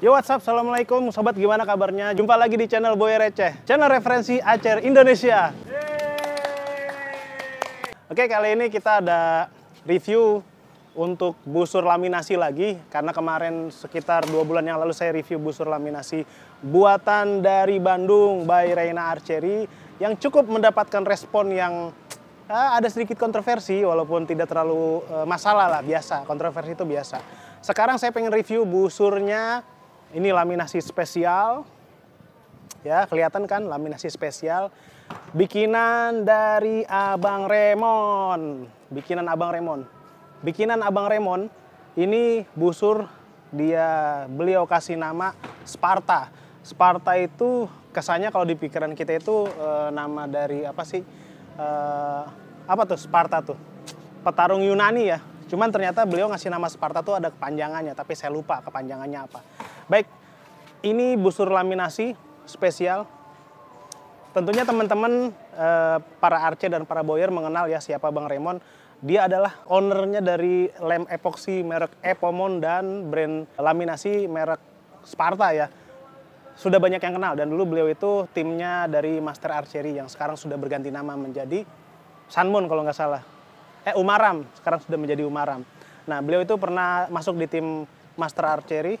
Yo WhatsApp, Assalamualaikum Sobat gimana kabarnya? Jumpa lagi di channel Boy Receh Channel referensi Acer Indonesia Yeay. Oke kali ini kita ada review untuk busur laminasi lagi karena kemarin sekitar dua bulan yang lalu saya review busur laminasi buatan dari Bandung by Reina Archery yang cukup mendapatkan respon yang ah, ada sedikit kontroversi walaupun tidak terlalu eh, masalah lah biasa kontroversi itu biasa sekarang saya pengen review busurnya ini laminasi spesial. Ya, kelihatan kan laminasi spesial. Bikinan dari Abang Remon. Bikinan Abang Remon. Bikinan Abang Remon ini busur dia beliau kasih nama Sparta. Sparta itu kesannya kalau di pikiran kita itu e, nama dari apa sih? E, apa tuh Sparta tuh? Petarung Yunani ya. Cuman ternyata beliau ngasih nama Sparta tuh ada kepanjangannya, tapi saya lupa kepanjangannya apa. Baik, ini busur laminasi spesial. Tentunya teman-teman eh, para Arce dan para Boyer mengenal ya siapa Bang Raymond. Dia adalah ownernya dari lem epoxy merek Epomon dan brand laminasi merek Sparta ya sudah banyak yang kenal dan dulu beliau itu timnya dari Master Archery yang sekarang sudah berganti nama menjadi Sunmoon kalau nggak salah eh Umaram sekarang sudah menjadi Umaram. Nah beliau itu pernah masuk di tim Master Archery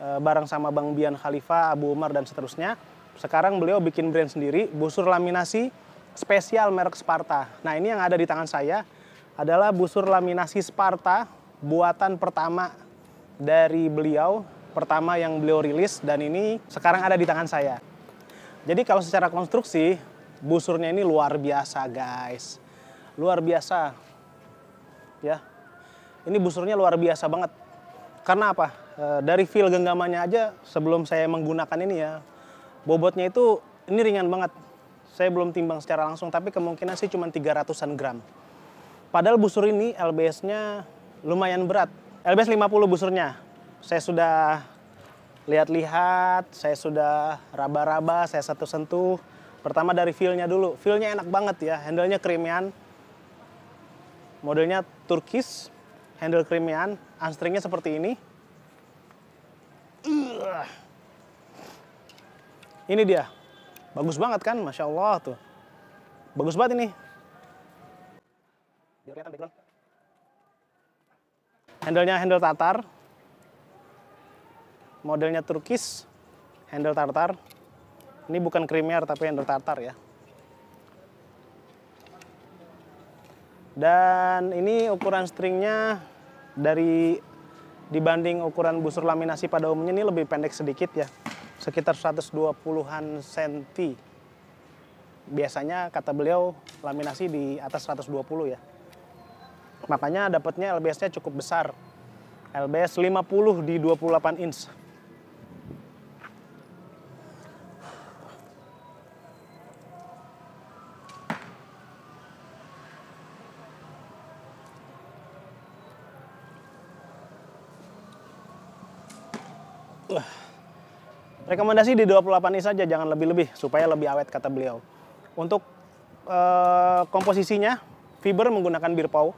eh, bareng sama Bang Bian Khalifa, Abu Umar dan seterusnya. Sekarang beliau bikin brand sendiri busur laminasi spesial merek Sparta. Nah ini yang ada di tangan saya adalah busur laminasi Sparta buatan pertama dari beliau pertama yang beliau rilis dan ini sekarang ada di tangan saya. Jadi kalau secara konstruksi busurnya ini luar biasa guys luar biasa. Ya. Ini busurnya luar biasa banget. Karena apa? E, dari feel genggamannya aja sebelum saya menggunakan ini ya. Bobotnya itu ini ringan banget. Saya belum timbang secara langsung tapi kemungkinan sih cuma 300-an gram. Padahal busur ini LBS-nya lumayan berat. LBS 50 busurnya. Saya sudah lihat-lihat, saya sudah raba-raba, saya satu sentuh Pertama dari feel-nya dulu. Feel-nya enak banget ya, handlenya nya Modelnya Turkish, handle krimian, unstringnya seperti ini. Ini dia, bagus banget kan, Masya Allah tuh. Bagus banget ini. Handlenya handle Tatar. Modelnya Turkish, handle Tartar. Ini bukan krimiar tapi handle Tartar ya. Dan ini ukuran stringnya dari dibanding ukuran busur laminasi pada umumnya ini lebih pendek sedikit ya. Sekitar 120-an senti. Biasanya kata beliau laminasi di atas 120 ya. Makanya dapatnya LBS-nya cukup besar. LBS 50 di 28 inch. Rekomendasi di 28 ini saja, jangan lebih-lebih, supaya lebih awet kata beliau. Untuk e, komposisinya, fiber menggunakan birpau,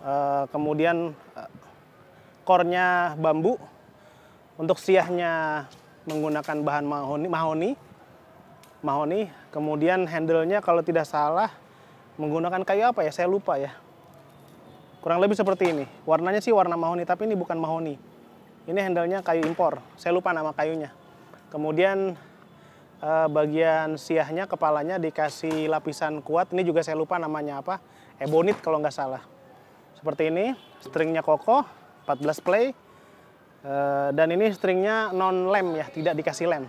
e, kemudian e, kornya bambu, untuk siahnya menggunakan bahan mahoni, mahoni, mahoni. kemudian handle-nya kalau tidak salah menggunakan kayu apa ya, saya lupa ya. Kurang lebih seperti ini, warnanya sih warna mahoni, tapi ini bukan mahoni. Ini handle-nya kayu impor, saya lupa nama kayunya. Kemudian eh, bagian siahnya kepalanya dikasih lapisan kuat. Ini juga saya lupa namanya apa. Ebonit kalau nggak salah. Seperti ini, stringnya kokoh, 14 play. Eh, dan ini stringnya non lem ya, tidak dikasih lem.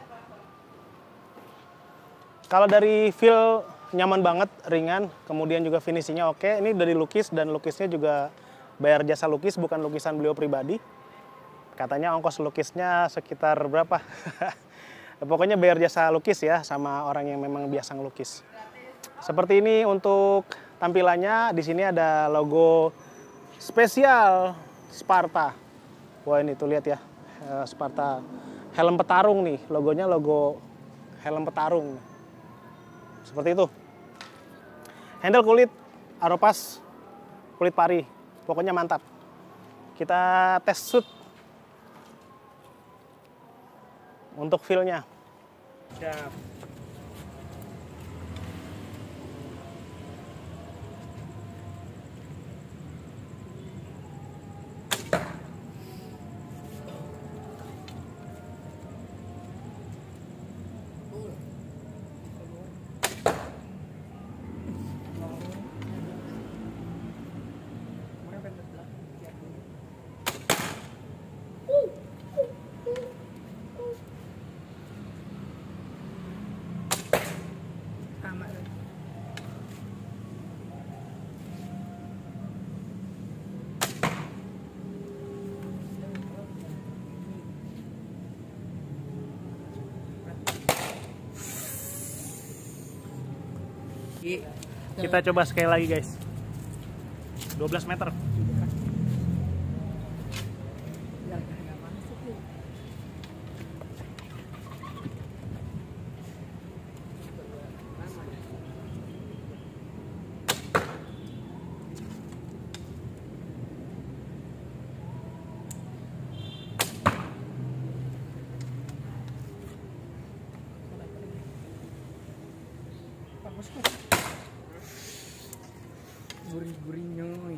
Kalau dari feel nyaman banget, ringan, kemudian juga finishingnya oke. Ini dari lukis dan lukisnya juga bayar jasa lukis, bukan lukisan beliau pribadi. Katanya ongkos lukisnya sekitar berapa? Ya, pokoknya bayar jasa lukis ya sama orang yang memang biasa ngelukis. Seperti ini untuk tampilannya, di sini ada logo spesial Sparta. Wah ini tuh lihat ya, eh, Sparta. Helm petarung nih, logonya logo helm petarung. Seperti itu. Handle kulit Aropas kulit pari. Pokoknya mantap. Kita tes shoot untuk feel-nya. Siap. kaki. Kita eh, coba sekali lagi guys. 12 meter. gurih-gurih nyoy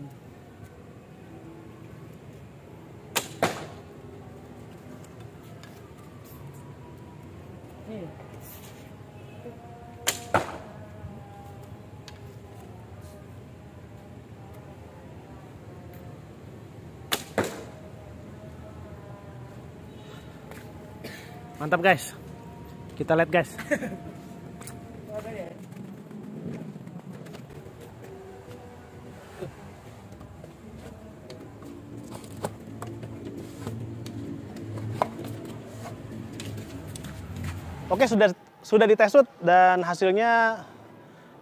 Mantap guys. Kita lihat guys. Oke, sudah sudah ditesut dan hasilnya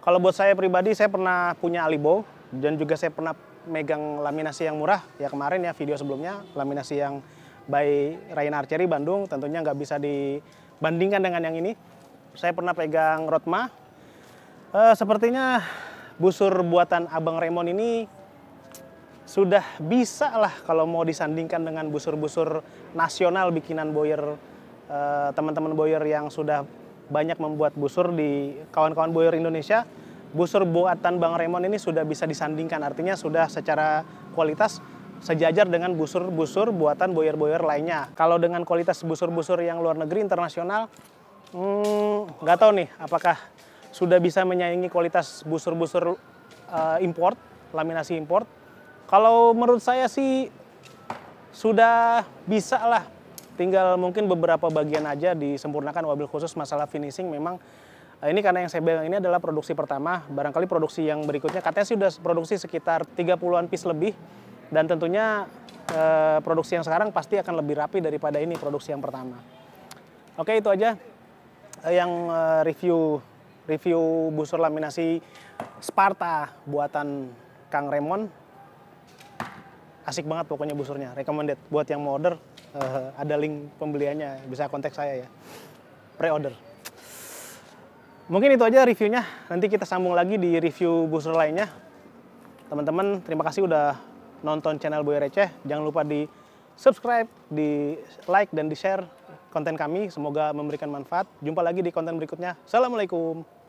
kalau buat saya pribadi saya pernah punya Alibo dan juga saya pernah megang laminasi yang murah ya kemarin ya video sebelumnya laminasi yang by Rain Archery Bandung tentunya nggak bisa dibandingkan dengan yang ini. Saya pernah pegang Rotma. E, sepertinya busur buatan Abang Raymond ini sudah bisa lah kalau mau disandingkan dengan busur-busur nasional bikinan Boyer Eh, teman-teman boyer yang sudah banyak membuat busur di kawan-kawan boyer Indonesia, busur buatan Bang Raymond ini sudah bisa disandingkan, artinya sudah secara kualitas sejajar dengan busur-busur buatan boyer-boyer lainnya. Kalau dengan kualitas busur-busur yang luar negeri internasional, hmm, nggak hmm, tahu nih apakah sudah bisa menyaingi kualitas busur-busur uh, import, laminasi import. Kalau menurut saya sih sudah bisa lah Tinggal mungkin beberapa bagian aja disempurnakan wabil khusus masalah finishing memang eh, ini karena yang saya bilang ini adalah produksi pertama, barangkali produksi yang berikutnya katanya sih sudah produksi sekitar 30-an piece lebih dan tentunya eh, produksi yang sekarang pasti akan lebih rapi daripada ini produksi yang pertama. Oke, itu aja eh, yang review review busur laminasi Sparta buatan Kang Remon. Asik banget pokoknya busurnya, recommended buat yang mau order uh, ada link pembeliannya bisa kontak saya ya pre-order mungkin itu aja reviewnya nanti kita sambung lagi di review booster lainnya teman-teman terima kasih udah nonton channel Boy Receh jangan lupa di subscribe di like dan di share konten kami semoga memberikan manfaat jumpa lagi di konten berikutnya assalamualaikum